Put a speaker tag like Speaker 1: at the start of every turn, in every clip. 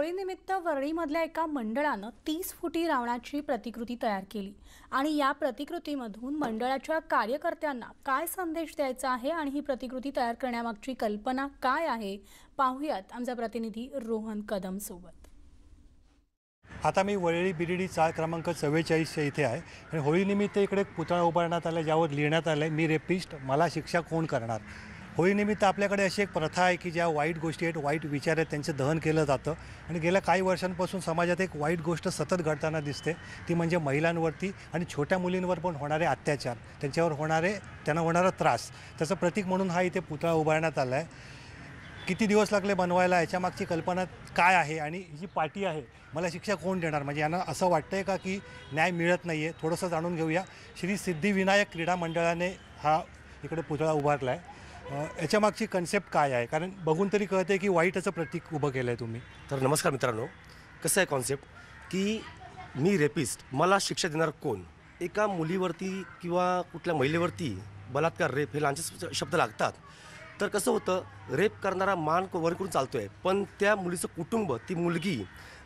Speaker 1: होळीनिमित्त वरळीमधल्या एका मंडळानं तीस फुटी रावणाची प्रतिकृती तयार केली आणि या प्रतिकृतीमधून मंडळाच्या कार्यकर्त्यांना काय संदेश द्यायचा आहे आणि ही प्रतिकृती तयार करण्यामागची कल्पना काय आहे पाहूयात आमचा प्रतिनिधी रोहन कदम सोबत
Speaker 2: आता मी वरळी बिरिडी चाळ क्रमांक चव्वेचाळीसच्या इथे आहे आणि होळीनिमित्त इकडे पुतळा उभारण्यात आला ज्यावर लिहिण्यात आलं आहे मी रेपिस्ट मला शिक्षा कोण करणार होळीनिमित्त आपल्याकडे अशी एक प्रथा आहे की ज्या वाईट गोष्टी आहेत वाईट विचार आहेत त्यांचं दहन केलं जातं आणि गेल्या काही वर्षांपासून समाजात एक वाईट गोष्ट सतत घडताना दिसते ती म्हणजे महिलांवरती आणि छोट्या मुलींवर पण होणारे अत्याचार त्यांच्यावर होणारे त्यांना होणारा त्रास त्याचं प्रतीक म्हणून हा इथे पुतळा उभारण्यात आला आहे किती दिवस लागले बनवायला याच्यामागची कल्पना काय आहे आणि जी पाठी आहे मला शिक्षा कोण देणार म्हणजे यांना असं वाटतं आहे का की न्याय मिळत नाही आहे थोडंसं जाणून घेऊया श्री सिद्धिविनायक क्रीडा मंडळाने हा इकडे पुतळा उभारला आहे याच्यामागची कन्सेप्ट काय आहे कारण बघून तरी कळतंय की वाईटचं प्रतीक
Speaker 3: उभं केलं आहे तुम्ही तर नमस्कार मित्रांनो कसं आहे कॉन्सेप्ट की मी रेपिस्ट मला शिक्षा देणार कोण एका मुलीवरती किंवा कुठल्या महिलेवरती बलात्कार रेप हे लांचे शब्द लागतात तर कसं होतं रेप करणारा मान वर करून चालतो आहे पण त्या मुलीचं कुटुंब ती मुलगी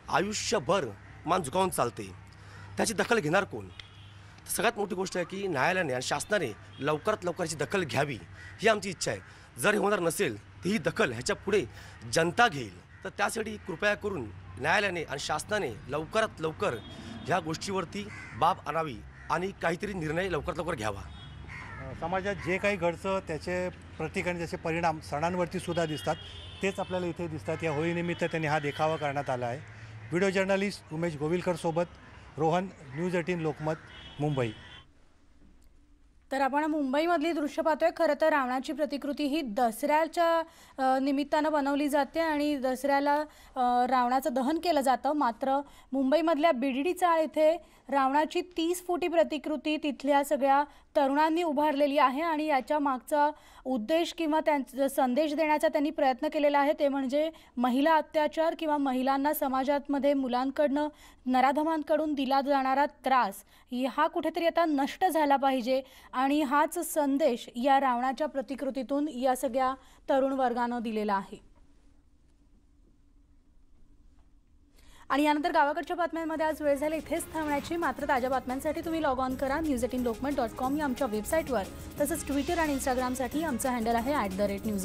Speaker 3: आयुष्यभर मान झुकावून चालते त्याची दखल घेणार कोण तर सगळ्यात मोठी गोष्ट आहे की न्यायालयाने आणि शासनाने लवकरात लवकर दखल घ्यावी ही आमची इच्छा आहे जर होणार नसेल तर ही दखल ह्याच्या पुढे जनता घेईल तर त्यासाठी कृपया करून न्यायालयाने आणि शासनाने लवकरात लवकर ह्या गोष्टीवरती बाब आणावी आणि काहीतरी निर्णय लवकरात लवकर घ्यावा समाजात जे काही
Speaker 2: घडतं त्याचे प्रतीक आणि त्याचे परिणाम सणांवरती सुद्धा दिसतात तेच आपल्याला इथे दिसतात या होळीनिमित्त त्यांनी हा देखावा करण्यात आला आहे व्हिडिओ जर्नलिस्ट उमेश गोविलकरसोबत रोहन न्यूज एटीन लोकमत मुंबई
Speaker 1: तर आपण मुंबईमधली दृश्य पाहतोय खरं तर रावणाची प्रतिकृती ही दसऱ्याच्या निमित्तानं बनवली जाते आणि दसऱ्याला रावणाचं दहन केलं जातं मात्र मुंबईमधल्या बिडडीचा चाळ इथे रावणाची तीस फुटी प्रतिकृती तिथल्या सगळ्या तरुणांनी उभारलेली आहे आणि याच्या मागचा उद्देश किंवा त्यांचा संदेश देण्याचा त्यांनी प्रयत्न केलेला आहे ते म्हणजे महिला अत्याचार किंवा महिलांना समाजातमध्ये मुलांकडनं नराधमांकडून दिला जाणारा त्रास हा कुठेतरी आता नष्ट झाला पाहिजे आणि हाच संदेश या रावणाच्या प्रतिकृतीतून या सगळ्या तरुण वर्गानं दिलेला आहे आणि यानंतर गावाकडच्या बातम्यांमध्ये आज वेळ झाला इथेच थांबण्याची मात्र ताज्या बातम्यांसाठी तुम्ही लॉग ऑन करा news eighteen Lokmat dot com या आमच्या वेबसाईटवर तसंच ट्विटर आणि इंस्टाग्रामसाठी आमचा हँडल आहे ॲट द रेट न्यूज